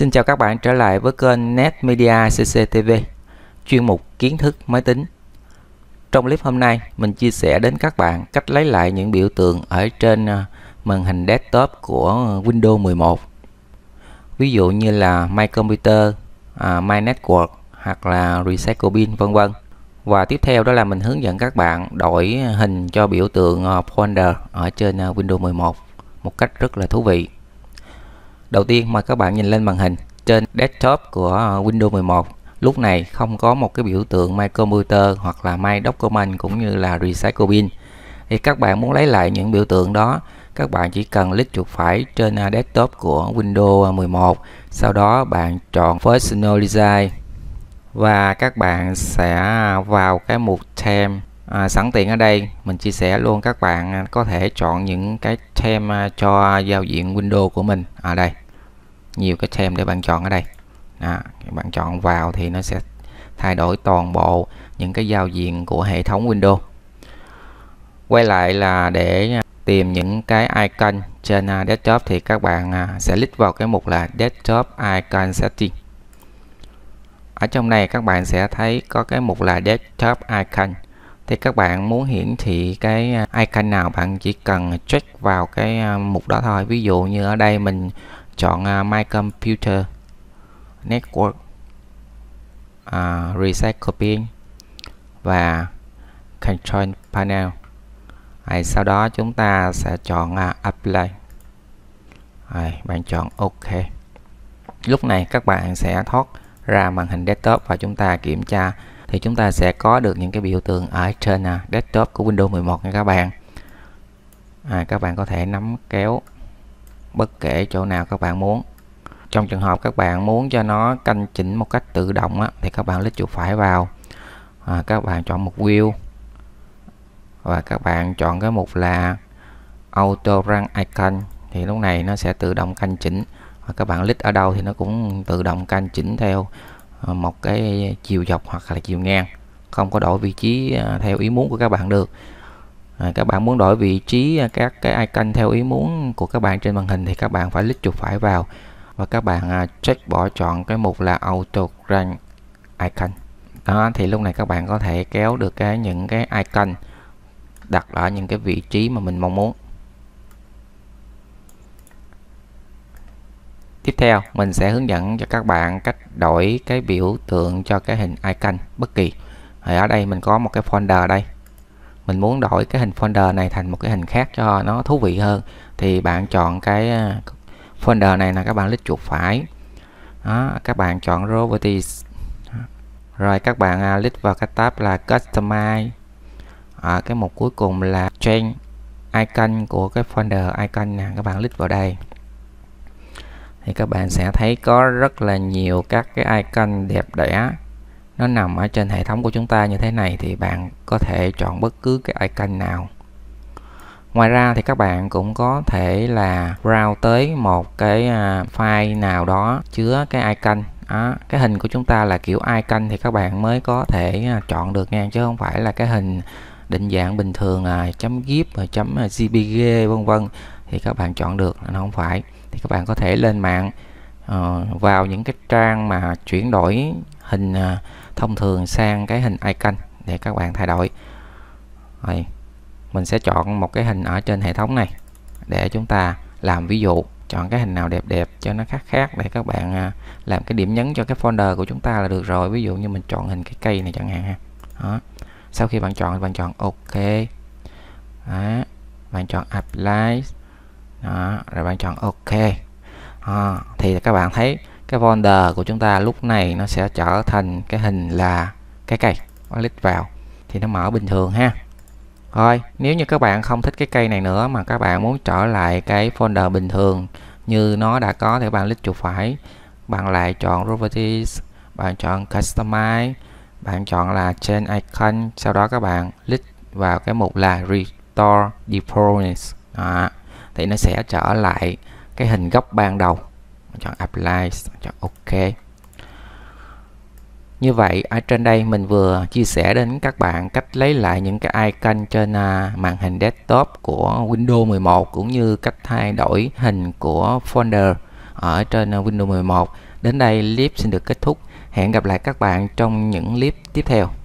Xin chào các bạn trở lại với kênh Net Media CCTV, chuyên mục kiến thức máy tính. Trong clip hôm nay, mình chia sẻ đến các bạn cách lấy lại những biểu tượng ở trên à, màn hình desktop của Windows 11. Ví dụ như là My Computer, à, My Network hoặc là Recycle Bin vân vân. Và tiếp theo đó là mình hướng dẫn các bạn đổi hình cho biểu tượng folder ở trên à, Windows 11 một cách rất là thú vị. Đầu tiên mời các bạn nhìn lên màn hình trên desktop của ờ, Windows 11 lúc này không có một cái biểu tượng My Computer hoặc là My Document cũng như là Recycle Bin thì các bạn muốn lấy lại những biểu tượng đó các bạn chỉ cần click chuột phải trên ờ, desktop của Windows 11 ờ, sau đó bạn chọn Personal Design và các bạn sẽ vào cái mục theme à, sẵn tiện ở đây mình chia sẻ luôn các bạn có thể chọn những cái theme cho giao diện Windows của mình ở à đây nhiều cái tem để bạn chọn ở đây đó, bạn chọn vào thì nó sẽ thay đổi toàn bộ những cái giao diện của hệ thống Windows quay lại là để tìm những cái icon trên à, desktop thì các bạn à, sẽ click vào cái mục là desktop icon setting ở trong này các bạn sẽ thấy có cái mục là desktop icon thì các bạn muốn hiển thị cái à, icon nào bạn chỉ cần check vào cái mục đó thôi ví dụ như ở đây mình chọn à, My Computer Network uh, Reset Copying và Control Panel Đấy, sau đó chúng ta sẽ chọn uh, Apply Đấy, bạn chọn OK lúc này các bạn sẽ thoát ra màn hình desktop và chúng ta kiểm tra thì chúng ta sẽ có được những cái biểu tượng ở trên uh, desktop của Windows 11 nha các bạn à, các bạn có thể nắm kéo bất kể chỗ nào các bạn muốn trong trường hợp các bạn muốn cho nó canh chỉnh một cách tự động á, thì các bạn click chuột phải vào à, các bạn chọn mục view và các bạn chọn cái mục là auto run icon thì lúc này nó sẽ tự động canh chỉnh và các bạn lít ở đâu thì nó cũng tự động canh chỉnh theo à, một cái chiều dọc hoặc là chiều ngang không có đổi vị trí à, theo ý muốn của các bạn được à, các bạn muốn đổi vị trí à, các cái icon theo ý muốn của các bạn trên màn hình thì các bạn phải click chuột phải vào và các bạn à, check bỏ chọn cái mục là auto rank icon đó thì lúc này các bạn có thể kéo được cái những cái icon đặt ở những cái vị trí mà mình mong muốn Tiếp theo, mình sẽ hướng dẫn cho các bạn cách đổi cái biểu tượng cho cái hình icon bất kỳ. Thì ở đây mình có một cái folder đây mình muốn đổi cái hình folder này thành một cái hình khác cho nó thú vị hơn thì bạn chọn cái à, folder này là các bạn lít chuột phải đó, các bạn chọn properties rồi các bạn uh, à, click vào cái tab là customize ở cái mục cuối cùng là change icon của cái folder icon nè các bạn click vào đây thì các bạn sẽ thấy có rất là nhiều các cái icon đẹp đẽ nó nằm ở trên hệ thống của chúng ta như thế này thì bạn có thể chọn bất cứ cái icon nào ngoài ra thì các bạn cũng có thể là browse tới một cái à, file nào đó chứa cái icon đó, cái hình của chúng ta là kiểu icon thì các bạn mới có thể à, chọn được nha chứ không phải là cái hình định dạng bình thường là chấm gif và chấm jpg à, vân vân thì các bạn chọn được nó không phải thì các bạn có thể lên mạng uh, vào những cái trang mà chuyển đổi hình uh, thông thường sang cái hình icon để các bạn thay đổi rồi mình sẽ chọn một cái hình ở trên hệ thống này để chúng ta làm ví dụ chọn cái hình nào đẹp đẹp cho nó khác khác để các bạn à, làm cái điểm nhấn cho cái folder của chúng ta là được rồi ví dụ như mình chọn hình cái cây này chẳng hạn ha đó sau khi bạn chọn bạn chọn ok đó. bạn chọn apply đó. rồi bạn chọn ok à, thì các bạn thấy cái folder của chúng ta lúc này nó sẽ trở thành cái hình là cái cây click vào thì nó mở bình thường ha thôi nếu như các bạn không thích cái cây này nữa mà các bạn muốn trở lại cái folder bình thường như nó đã có thì bạn click chuột phải bạn lại chọn properties bạn chọn customize bạn chọn là change icon sau đó các bạn click vào cái mục là restore defaultness à, thì nó sẽ trở lại cái hình gốc ban đầu chọn apply chọn ok như vậy ở trên đây mình vừa chia sẻ đến các bạn cách lấy lại những cái icon trên à, màn hình desktop của Windows 11 cũng như cách thay đổi hình của folder ở trên à, Windows 11. Đến đây clip xin được kết thúc. Hẹn gặp lại các bạn trong những clip tiếp theo.